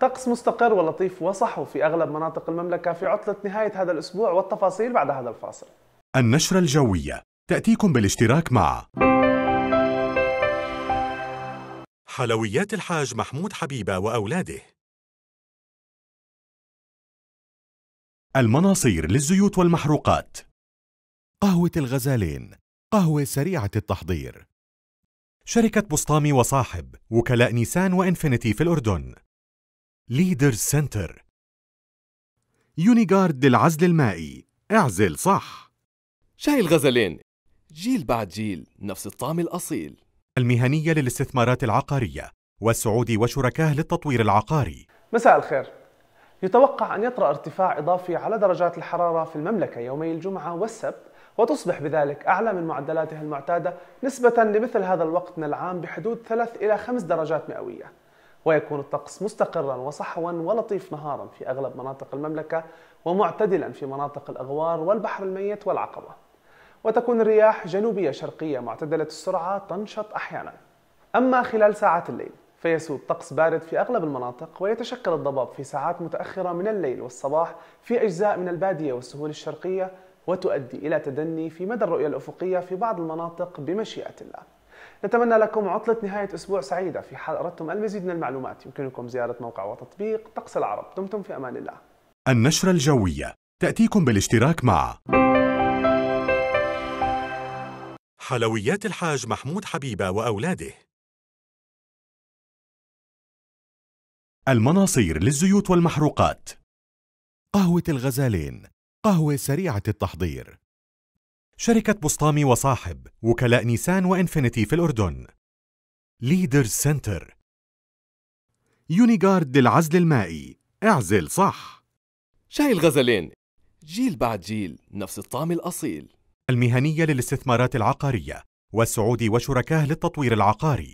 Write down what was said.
طقس مستقر ولطيف وصحو في أغلب مناطق المملكة في عطلة نهاية هذا الأسبوع والتفاصيل بعد هذا الفاصل النشرة الجوية تأتيكم بالاشتراك مع حلويات الحاج محمود حبيبة وأولاده المناصير للزيوت والمحروقات قهوة الغزالين قهوة سريعة التحضير شركة بسطامي وصاحب وكلاء نيسان وإنفينيتي في الأردن ليدر سنتر يونيغارد للعزل المائي اعزل صح شاي الغزلين جيل بعد جيل نفس الطعم الأصيل المهنية للاستثمارات العقارية والسعودي وشركاه للتطوير العقاري مساء الخير يتوقع أن يطرأ ارتفاع إضافي على درجات الحرارة في المملكة يومي الجمعة والسبت وتصبح بذلك أعلى من معدلاتها المعتادة نسبة لمثل هذا الوقت من العام بحدود 3 إلى 5 درجات مئوية ويكون الطقس مستقرا وصحوا ولطيف نهارا في أغلب مناطق المملكة ومعتدلا في مناطق الأغوار والبحر الميت والعقبة وتكون الرياح جنوبية شرقية معتدلة السرعة تنشط أحيانا أما خلال ساعات الليل فيسود طقس بارد في أغلب المناطق ويتشكل الضباب في ساعات متأخرة من الليل والصباح في أجزاء من البادية والسهول الشرقية وتؤدي إلى تدني في مدى الرؤية الأفقية في بعض المناطق بمشيئة الله نتمنى لكم عطلة نهاية أسبوع سعيدة في حال أردتم المزيد من المعلومات يمكنكم زيارة موقع وتطبيق طقس العرب دمتم في أمان الله النشرة الجوية تأتيكم بالاشتراك مع حلويات الحاج محمود حبيبة وأولاده المناصير للزيوت والمحروقات قهوة الغزالين قهوة سريعة التحضير شركة بسطامي وصاحب وكلاء نيسان وإنفينيتي في الأردن ليدر سنتر يونيغارد للعزل المائي اعزل صح شاي الغزلين جيل بعد جيل نفس الطعم الأصيل المهنية للاستثمارات العقارية والسعودي وشركاه للتطوير العقاري